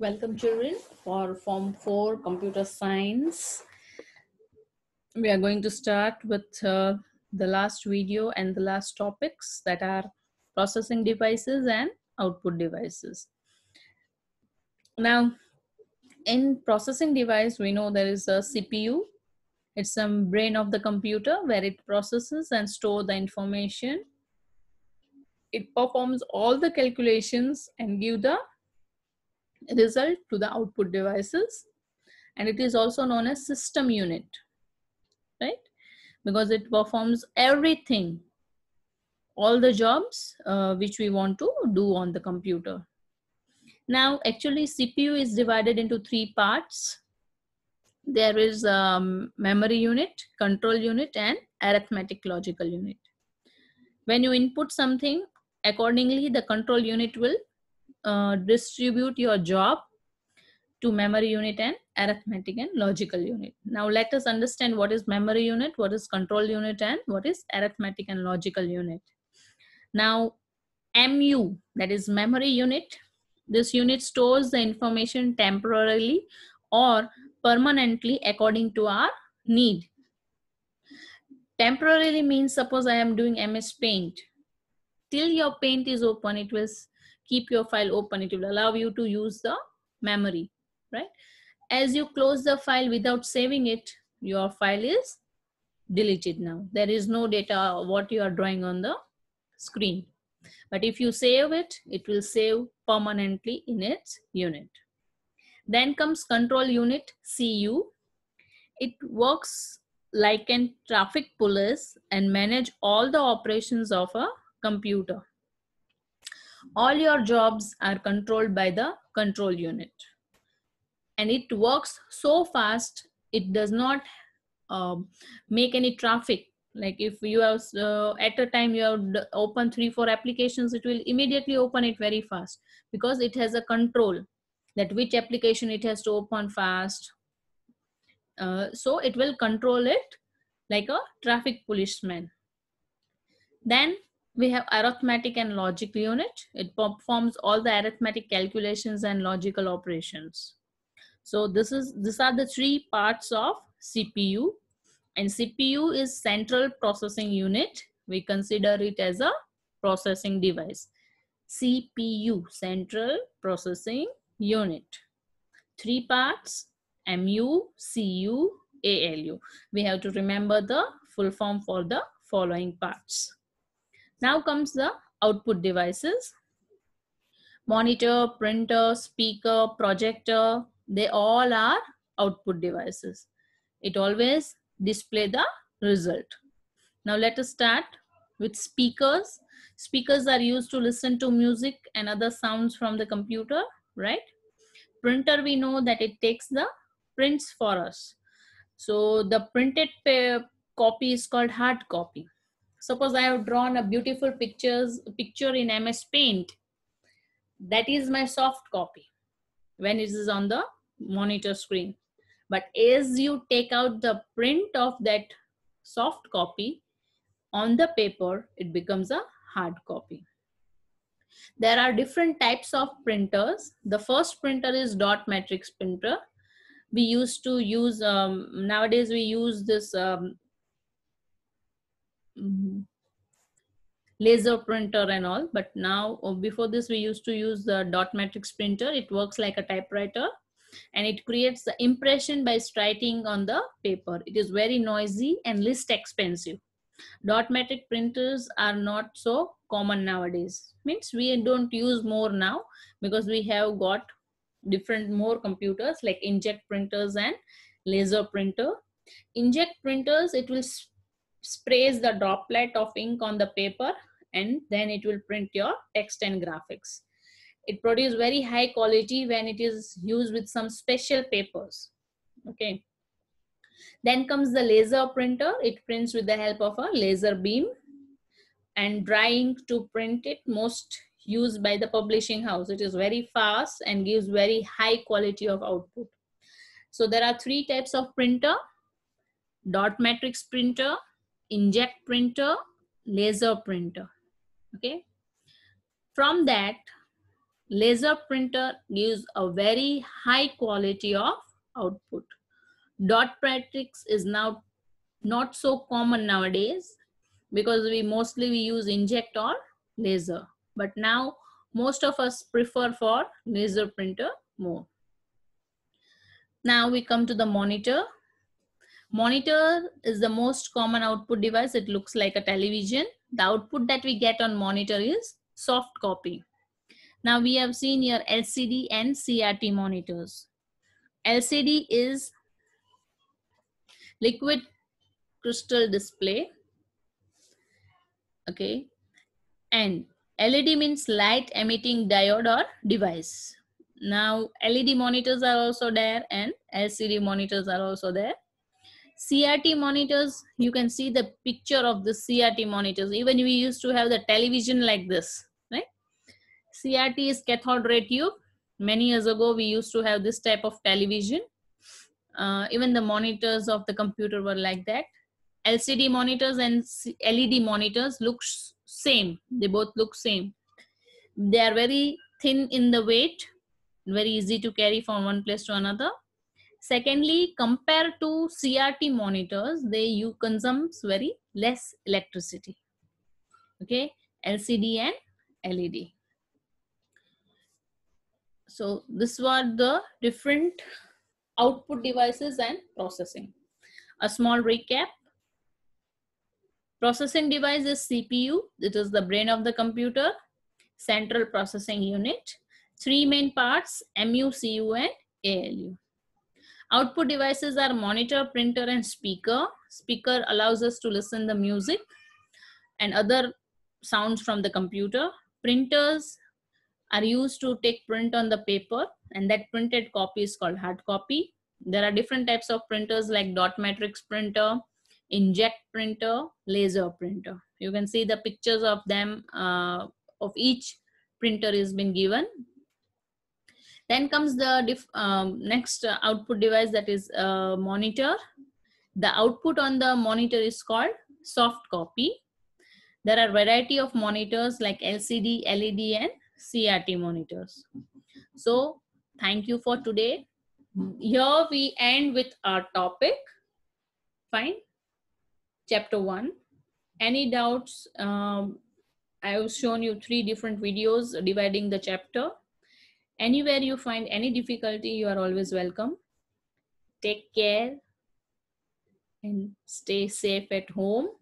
Welcome children for form 4 computer science. We are going to start with uh, the last video and the last topics that are processing devices and output devices. Now in processing device we know there is a CPU. It's some brain of the computer where it processes and store the information. It performs all the calculations and give the result to the output devices and it is also known as system unit right because it performs everything all the jobs uh, which we want to do on the computer now actually cpu is divided into three parts there is um, memory unit control unit and arithmetic logical unit when you input something accordingly the control unit will uh, distribute your job to memory unit and arithmetic and logical unit. Now let us understand what is memory unit, what is control unit and what is arithmetic and logical unit. Now MU that is memory unit. This unit stores the information temporarily or permanently according to our need. Temporarily means suppose I am doing MS paint. Till your paint is open, it will keep your file open it will allow you to use the memory right as you close the file without saving it your file is deleted now there is no data what you are drawing on the screen but if you save it it will save permanently in its unit then comes control unit cu it works like an traffic police and manage all the operations of a computer all your jobs are controlled by the control unit and it works so fast it does not um, make any traffic like if you have uh, at a time you have open three four applications it will immediately open it very fast because it has a control that which application it has to open fast uh, so it will control it like a traffic policeman then we have arithmetic and logic unit. It performs all the arithmetic calculations and logical operations. So this is these are the three parts of CPU. And CPU is central processing unit. We consider it as a processing device. CPU, central processing unit. Three parts, MU, CU, ALU. We have to remember the full form for the following parts. Now comes the output devices. Monitor, printer, speaker, projector, they all are output devices. It always display the result. Now let us start with speakers. Speakers are used to listen to music and other sounds from the computer, right? Printer, we know that it takes the prints for us. So the printed copy is called hard copy. Suppose I have drawn a beautiful pictures picture in MS Paint. That is my soft copy when it is on the monitor screen. But as you take out the print of that soft copy on the paper, it becomes a hard copy. There are different types of printers. The first printer is dot matrix printer. We used to use, um, nowadays we use this um, Mm-hmm. laser printer and all but now oh, before this we used to use the dot matrix printer it works like a typewriter and it creates the impression by striking on the paper it is very noisy and least expensive dot matrix printers are not so common nowadays means we don't use more now because we have got different more computers like inject printers and laser printer Inject printers it will sprays the droplet of ink on the paper and then it will print your text and graphics. It produces very high quality when it is used with some special papers. Okay. Then comes the laser printer. It prints with the help of a laser beam and drying to print it most used by the publishing house. It is very fast and gives very high quality of output. So there are three types of printer, dot matrix printer, inject printer, laser printer. Okay. From that, laser printer gives a very high quality of output. Dot matrix is now not so common nowadays because we mostly we use inject or laser. But now most of us prefer for laser printer more. Now we come to the monitor. Monitor is the most common output device. It looks like a television. The output that we get on monitor is soft copy. Now we have seen your LCD and CRT monitors. LCD is liquid crystal display. Okay. And LED means light emitting diode or device. Now LED monitors are also there and LCD monitors are also there. CRT monitors, you can see the picture of the CRT monitors. Even we used to have the television like this, right? CRT is cathode ray tube. Many years ago, we used to have this type of television. Uh, even the monitors of the computer were like that. LCD monitors and LED monitors look same. They both look same. They are very thin in the weight, very easy to carry from one place to another Secondly, compared to CRT monitors, they you consumes very less electricity. Okay, LCD and LED. So this were the different output devices and processing. A small recap. Processing device is CPU. It is the brain of the computer. Central processing unit. Three main parts, MU, CU and ALU. Output devices are monitor, printer, and speaker. Speaker allows us to listen the music and other sounds from the computer. Printers are used to take print on the paper and that printed copy is called hard copy. There are different types of printers like dot matrix printer, inject printer, laser printer. You can see the pictures of them uh, of each printer is been given then comes the um, next uh, output device that is a uh, monitor. The output on the monitor is called soft copy. There are variety of monitors like LCD, LED and CRT monitors. So thank you for today. Here we end with our topic. Fine. Chapter 1. Any doubts? Um, I have shown you three different videos dividing the chapter. Anywhere you find any difficulty, you are always welcome. Take care and stay safe at home.